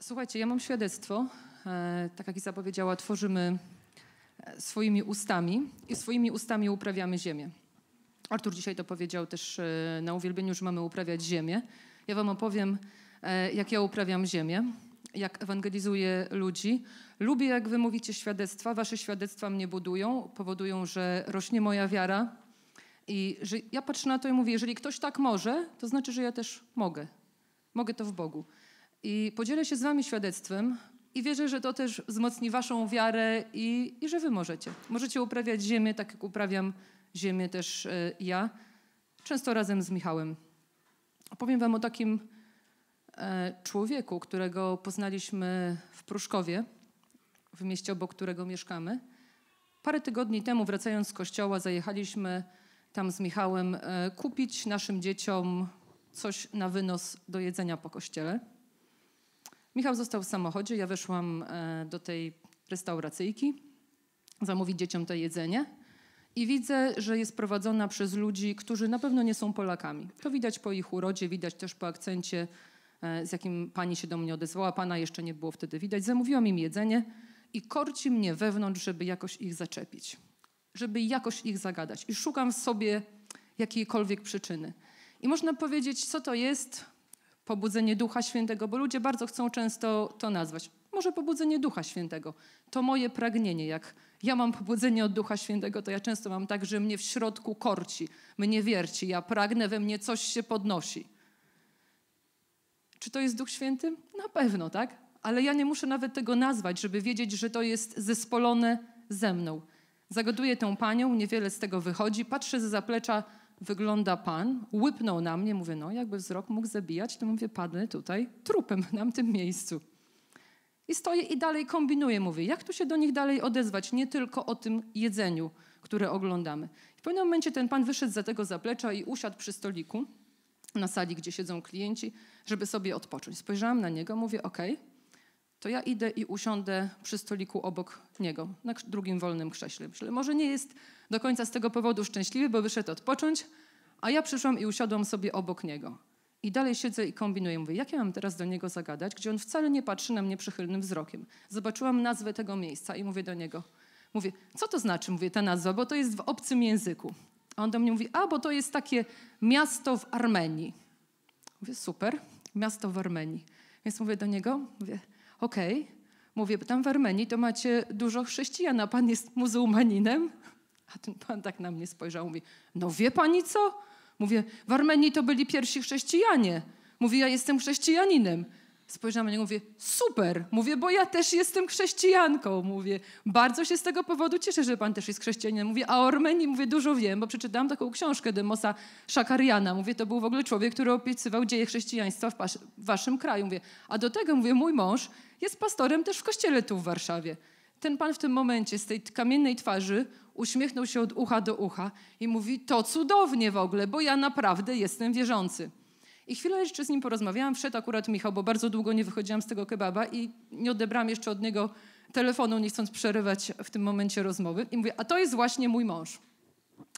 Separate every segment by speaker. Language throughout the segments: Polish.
Speaker 1: Słuchajcie, ja mam świadectwo. E, tak jak Iza powiedziała, tworzymy e, swoimi ustami i swoimi ustami uprawiamy ziemię. Artur dzisiaj to powiedział też e, na uwielbieniu, że mamy uprawiać ziemię. Ja wam opowiem, jak ja uprawiam ziemię, jak ewangelizuję ludzi. Lubię, jak wy mówicie świadectwa. Wasze świadectwa mnie budują, powodują, że rośnie moja wiara. I że ja patrzę na to i mówię, jeżeli ktoś tak może, to znaczy, że ja też mogę. Mogę to w Bogu. I podzielę się z Wami świadectwem i wierzę, że to też wzmocni Waszą wiarę i, i że Wy możecie. Możecie uprawiać ziemię, tak jak uprawiam ziemię też y, ja, często razem z Michałem. Opowiem Wam o takim e, człowieku, którego poznaliśmy w Pruszkowie, w mieście obok którego mieszkamy. Parę tygodni temu, wracając z kościoła, zajechaliśmy tam z Michałem e, kupić naszym dzieciom coś na wynos do jedzenia po kościele. Michał został w samochodzie, ja weszłam e, do tej restauracyjki, zamówić dzieciom to jedzenie i widzę, że jest prowadzona przez ludzi, którzy na pewno nie są Polakami. To widać po ich urodzie, widać też po akcencie, e, z jakim pani się do mnie odezwała. Pana jeszcze nie było wtedy widać. Zamówiłam im jedzenie i korci mnie wewnątrz, żeby jakoś ich zaczepić, żeby jakoś ich zagadać. I szukam w sobie jakiejkolwiek przyczyny. I można powiedzieć, co to jest pobudzenie Ducha Świętego, bo ludzie bardzo chcą często to nazwać. Może pobudzenie Ducha Świętego. To moje pragnienie. Jak ja mam pobudzenie od Ducha Świętego, to ja często mam tak, że mnie w środku korci, mnie wierci, ja pragnę, we mnie coś się podnosi. Czy to jest Duch Święty? Na pewno, tak? Ale ja nie muszę nawet tego nazwać, żeby wiedzieć, że to jest zespolone ze mną. Zagaduję tą panią, niewiele z tego wychodzi, patrzę ze zaplecza, wygląda pan, łypnął na mnie, mówię, no jakby wzrok mógł zabijać, to mówię, padnę tutaj trupem na tym miejscu. I stoję i dalej kombinuję, mówię, jak tu się do nich dalej odezwać, nie tylko o tym jedzeniu, które oglądamy. w pewnym momencie ten pan wyszedł za tego zaplecza i usiadł przy stoliku na sali, gdzie siedzą klienci, żeby sobie odpocząć. Spojrzałam na niego, mówię, okej, okay, to ja idę i usiądę przy stoliku obok niego, na drugim wolnym krześle. Myślę, może nie jest do końca z tego powodu szczęśliwy, bo wyszedł odpocząć, a ja przyszłam i usiadłam sobie obok niego. I dalej siedzę i kombinuję. Mówię, jak ja mam teraz do niego zagadać, gdzie on wcale nie patrzy na mnie przychylnym wzrokiem. Zobaczyłam nazwę tego miejsca i mówię do niego. Mówię, co to znaczy, mówię, ta nazwa, bo to jest w obcym języku. A on do mnie mówi, a bo to jest takie miasto w Armenii. Mówię, super, miasto w Armenii. Więc mówię do niego, mówię, okej, okay. mówię, tam w Armenii to macie dużo chrześcijan, a pan jest muzułmaninem? A ten pan tak na mnie spojrzał, mówi, no wie pani co? Mówię, w Armenii to byli pierwsi chrześcijanie. Mówi, ja jestem chrześcijaninem. Spojrzałam na niego i mówię, super, mówię, bo ja też jestem chrześcijanką, mówię. Bardzo się z tego powodu cieszę, że pan też jest chrześcijaninem. Mówię, a o Armenii, mówię, dużo wiem, bo przeczytałam taką książkę Demosa Szakariana. Mówię, to był w ogóle człowiek, który opisywał dzieje chrześcijaństwa w, w waszym kraju. Mówię, a do tego, mówię, mój mąż jest pastorem też w kościele tu w Warszawie. Ten pan w tym momencie z tej kamiennej twarzy uśmiechnął się od ucha do ucha i mówi, to cudownie w ogóle, bo ja naprawdę jestem wierzący. I chwilę jeszcze z nim porozmawiałam, wszedł akurat Michał, bo bardzo długo nie wychodziłam z tego kebaba i nie odebrałam jeszcze od niego telefonu, nie chcąc przerywać w tym momencie rozmowy. I mówię, a to jest właśnie mój mąż.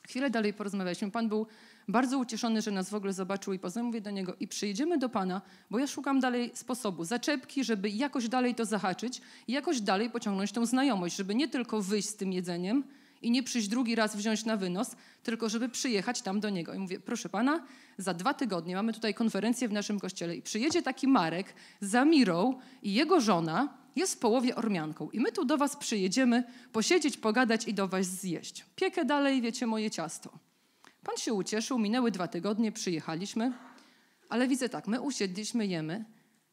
Speaker 1: Chwilę dalej porozmawialiśmy. Pan był bardzo ucieszony, że nas w ogóle zobaczył i poznał. Mówię do niego i przyjedziemy do Pana, bo ja szukam dalej sposobu, zaczepki, żeby jakoś dalej to zahaczyć i jakoś dalej pociągnąć tą znajomość, żeby nie tylko wyjść z tym jedzeniem, i nie przyjść drugi raz wziąć na wynos, tylko żeby przyjechać tam do niego. I mówię, proszę pana, za dwa tygodnie mamy tutaj konferencję w naszym kościele i przyjedzie taki Marek z Amirą i jego żona jest w połowie Ormianką. I my tu do was przyjedziemy posiedzieć, pogadać i do was zjeść. Piekę dalej, wiecie, moje ciasto. Pan się ucieszył, minęły dwa tygodnie, przyjechaliśmy, ale widzę tak, my usiedliśmy, jemy,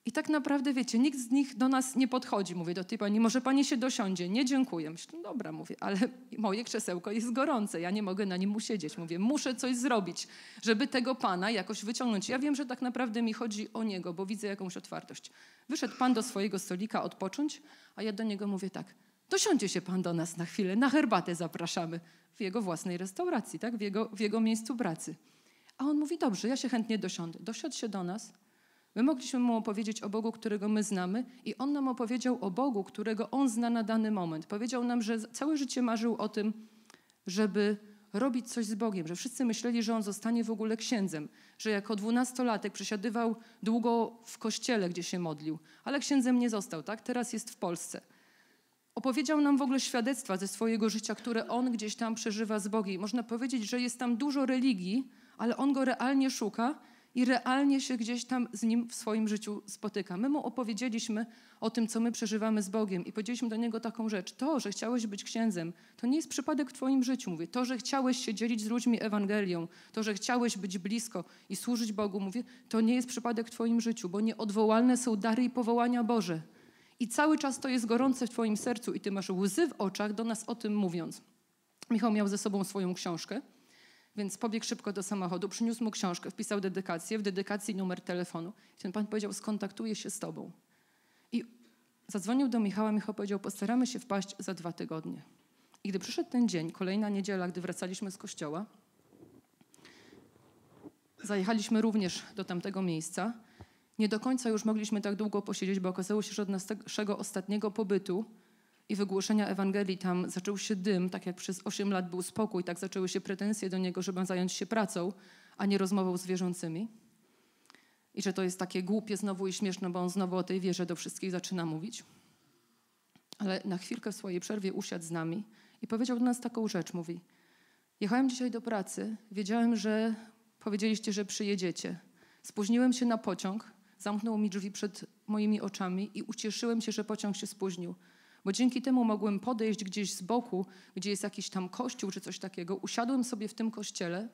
Speaker 1: i tak naprawdę, wiecie, nikt z nich do nas nie podchodzi. Mówię do tej pani, może pani się dosiądzie. Nie, dziękuję. Myślę, no dobra, mówię, ale moje krzesełko jest gorące, ja nie mogę na nim usiedzieć. Mówię, muszę coś zrobić, żeby tego pana jakoś wyciągnąć. Ja wiem, że tak naprawdę mi chodzi o niego, bo widzę jakąś otwartość. Wyszedł pan do swojego stolika odpocząć, a ja do niego mówię tak, dosiądzie się pan do nas na chwilę, na herbatę zapraszamy. W jego własnej restauracji, tak? w, jego, w jego miejscu pracy. A on mówi, dobrze, ja się chętnie dosiądę. Dosiadł się do nas – My mogliśmy mu opowiedzieć o Bogu, którego my znamy, i on nam opowiedział o Bogu, którego on zna na dany moment. Powiedział nam, że całe życie marzył o tym, żeby robić coś z Bogiem, że wszyscy myśleli, że on zostanie w ogóle księdzem, że jako dwunastolatek przesiadywał długo w kościele, gdzie się modlił, ale księdzem nie został, tak? Teraz jest w Polsce. Opowiedział nam w ogóle świadectwa ze swojego życia, które on gdzieś tam przeżywa z Bogiem. Można powiedzieć, że jest tam dużo religii, ale on go realnie szuka i realnie się gdzieś tam z Nim w swoim życiu spotyka. My Mu opowiedzieliśmy o tym, co my przeżywamy z Bogiem i powiedzieliśmy do Niego taką rzecz. To, że chciałeś być księdzem, to nie jest przypadek w Twoim życiu. Mówię, to, że chciałeś się dzielić z ludźmi Ewangelią, to, że chciałeś być blisko i służyć Bogu, mówię, to nie jest przypadek w Twoim życiu, bo nieodwołalne są dary i powołania Boże. I cały czas to jest gorące w Twoim sercu i Ty masz łzy w oczach do nas o tym mówiąc. Michał miał ze sobą swoją książkę. Więc pobiegł szybko do samochodu, przyniósł mu książkę, wpisał dedykację, w dedykacji numer telefonu. I ten pan powiedział, skontaktuję się z tobą. I zadzwonił do Michała, Michał powiedział, postaramy się wpaść za dwa tygodnie. I gdy przyszedł ten dzień, kolejna niedziela, gdy wracaliśmy z kościoła, zajechaliśmy również do tamtego miejsca. Nie do końca już mogliśmy tak długo posiedzieć, bo okazało się, że od naszego ostatniego pobytu i wygłoszenia Ewangelii tam zaczął się dym, tak jak przez 8 lat był spokój, tak zaczęły się pretensje do niego, że ma zająć się pracą, a nie rozmową z wierzącymi. I że to jest takie głupie znowu i śmieszne, bo on znowu o tej wierze do wszystkich zaczyna mówić. Ale na chwilkę w swojej przerwie usiadł z nami i powiedział do nas taką rzecz, mówi Jechałem dzisiaj do pracy, wiedziałem, że powiedzieliście, że przyjedziecie. Spóźniłem się na pociąg, zamknął mi drzwi przed moimi oczami i ucieszyłem się, że pociąg się spóźnił bo dzięki temu mogłem podejść gdzieś z boku, gdzie jest jakiś tam kościół czy coś takiego. Usiadłem sobie w tym kościele,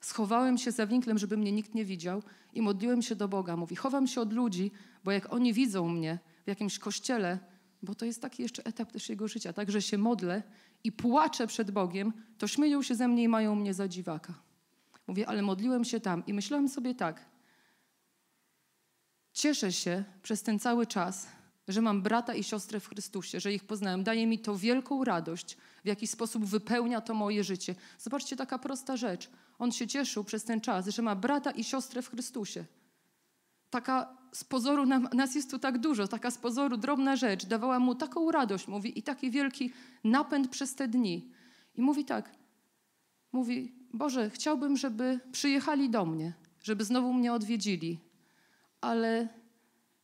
Speaker 1: schowałem się za winklem, żeby mnie nikt nie widział i modliłem się do Boga. Mówi, chowam się od ludzi, bo jak oni widzą mnie w jakimś kościele, bo to jest taki jeszcze etap też jego życia, także się modlę i płaczę przed Bogiem, to śmieją się ze mnie i mają mnie za dziwaka. Mówię, ale modliłem się tam i myślałem sobie tak. Cieszę się przez ten cały czas, że mam brata i siostrę w Chrystusie, że ich poznałem. Daje mi to wielką radość, w jaki sposób wypełnia to moje życie. Zobaczcie, taka prosta rzecz. On się cieszył przez ten czas, że ma brata i siostrę w Chrystusie. Taka z pozoru, nam, nas jest tu tak dużo, taka z pozoru drobna rzecz dawała mu taką radość, mówi, i taki wielki napęd przez te dni. I mówi tak, mówi, Boże, chciałbym, żeby przyjechali do mnie, żeby znowu mnie odwiedzili, ale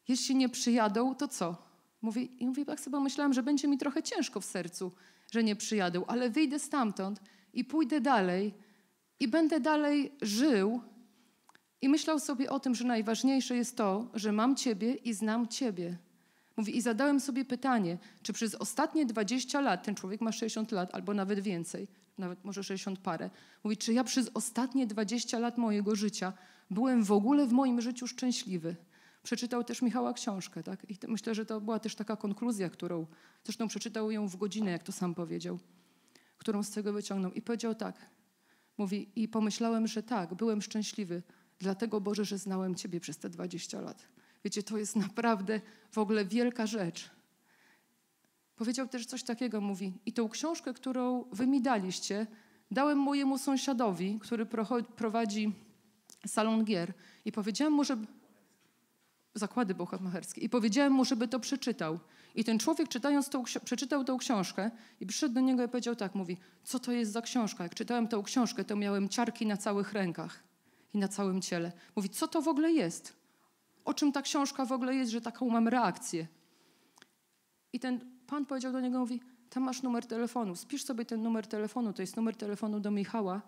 Speaker 1: jeśli nie przyjadą, to co? Mówię, I mówi, tak sobie myślałam, że będzie mi trochę ciężko w sercu, że nie przyjadą, ale wyjdę stamtąd i pójdę dalej i będę dalej żył i myślał sobie o tym, że najważniejsze jest to, że mam Ciebie i znam Ciebie. Mówi, i zadałem sobie pytanie, czy przez ostatnie 20 lat, ten człowiek ma 60 lat albo nawet więcej, nawet może 60 parę, mówi, czy ja przez ostatnie 20 lat mojego życia byłem w ogóle w moim życiu szczęśliwy? Przeczytał też Michała książkę. Tak? I myślę, że to była też taka konkluzja, którą zresztą przeczytał ją w godzinę, jak to sam powiedział, którą z tego wyciągnął. I powiedział tak. Mówi, i pomyślałem, że tak, byłem szczęśliwy, dlatego Boże, że znałem Ciebie przez te 20 lat. Wiecie, to jest naprawdę w ogóle wielka rzecz. Powiedział też coś takiego, mówi, i tą książkę, którą wy mi daliście, dałem mojemu sąsiadowi, który prowadzi salon gier i powiedziałem mu, że zakłady bohatmacherskie i powiedziałem mu, żeby to przeczytał. I ten człowiek czytając tą, przeczytał tą książkę i przyszedł do niego i powiedział tak, mówi, co to jest za książka? Jak czytałem tą książkę, to miałem ciarki na całych rękach i na całym ciele. Mówi, co to w ogóle jest? O czym ta książka w ogóle jest, że taką mam reakcję? I ten pan powiedział do niego, mówi, tam masz numer telefonu, spisz sobie ten numer telefonu, to jest numer telefonu do Michała.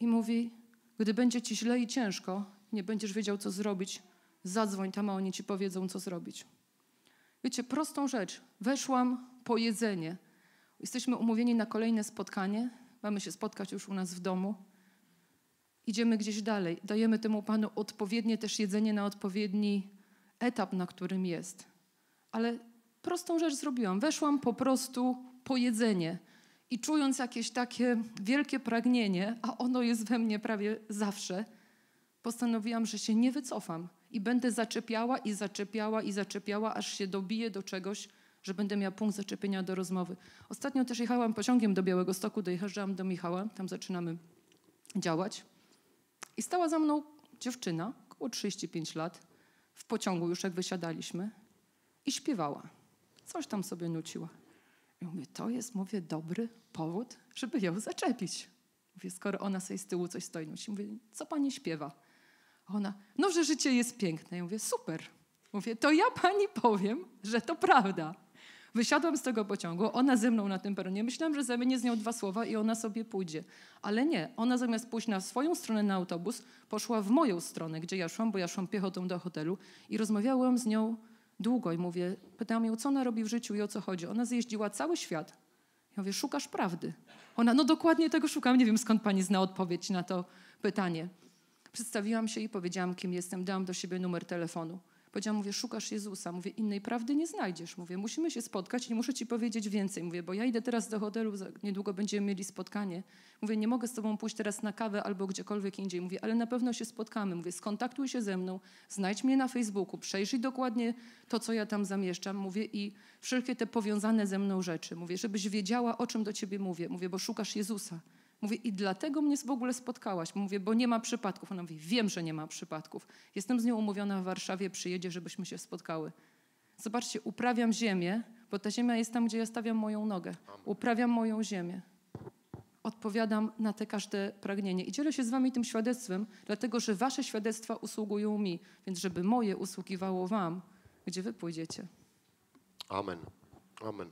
Speaker 1: I mówi, gdy będzie ci źle i ciężko, nie będziesz wiedział, co zrobić, zadzwoń tam, a oni ci powiedzą, co zrobić. Wiecie, prostą rzecz. Weszłam po jedzenie. Jesteśmy umówieni na kolejne spotkanie. Mamy się spotkać już u nas w domu. Idziemy gdzieś dalej. Dajemy temu Panu odpowiednie też jedzenie na odpowiedni etap, na którym jest. Ale prostą rzecz zrobiłam. Weszłam po prostu po jedzenie i czując jakieś takie wielkie pragnienie, a ono jest we mnie prawie zawsze, postanowiłam, że się nie wycofam, i będę zaczepiała i zaczepiała i zaczepiała, aż się dobiję do czegoś, że będę miała punkt zaczepienia do rozmowy. Ostatnio też jechałam pociągiem do Białego Stoku, dojechałam do Michała, tam zaczynamy działać. I stała za mną dziewczyna, około 35 lat, w pociągu już jak wysiadaliśmy i śpiewała. Coś tam sobie nuciła. I mówię, to jest, mówię, dobry powód, żeby ją zaczepić. Mówię, skoro ona sobie z tyłu coś stoi, nuci. Mówię, co pani śpiewa? Ona, no, że życie jest piękne. Ja mówię, super. Mówię, to ja pani powiem, że to prawda. Wysiadłam z tego pociągu, ona ze mną na tym peronie. Myślałam, że zamienię z nią dwa słowa i ona sobie pójdzie. Ale nie, ona zamiast pójść na swoją stronę na autobus, poszła w moją stronę, gdzie ja szłam, bo ja szłam piechotą do hotelu i rozmawiałam z nią długo i mówię, pytałam ją, co ona robi w życiu i o co chodzi. Ona zjeździła cały świat. Ja mówię, szukasz prawdy. Ona, no dokładnie tego szukam, nie wiem skąd pani zna odpowiedź na to pytanie. Przedstawiłam się i powiedziałam, kim jestem, dałam do siebie numer telefonu. Powiedziałam, mówię, szukasz Jezusa. Mówię, innej prawdy nie znajdziesz. Mówię, musimy się spotkać i muszę ci powiedzieć więcej. Mówię, bo ja idę teraz do hotelu, niedługo będziemy mieli spotkanie. Mówię, nie mogę z tobą pójść teraz na kawę albo gdziekolwiek indziej. Mówię, ale na pewno się spotkamy. Mówię, skontaktuj się ze mną, znajdź mnie na Facebooku, przejrzyj dokładnie to, co ja tam zamieszczam. Mówię i wszelkie te powiązane ze mną rzeczy. Mówię, żebyś wiedziała, o czym do ciebie mówię. Mówię, bo szukasz Jezusa. Mówię, i dlatego mnie w ogóle spotkałaś. Mówię, bo nie ma przypadków. Ona mówi, wiem, że nie ma przypadków. Jestem z nią umówiona w Warszawie, przyjedzie, żebyśmy się spotkały. Zobaczcie, uprawiam ziemię, bo ta ziemia jest tam, gdzie ja stawiam moją nogę. Uprawiam moją ziemię. Odpowiadam na te każde pragnienie. I dzielę się z wami tym świadectwem, dlatego że wasze świadectwa usługują mi, więc żeby moje usługiwało wam, gdzie wy pójdziecie. Amen. Amen.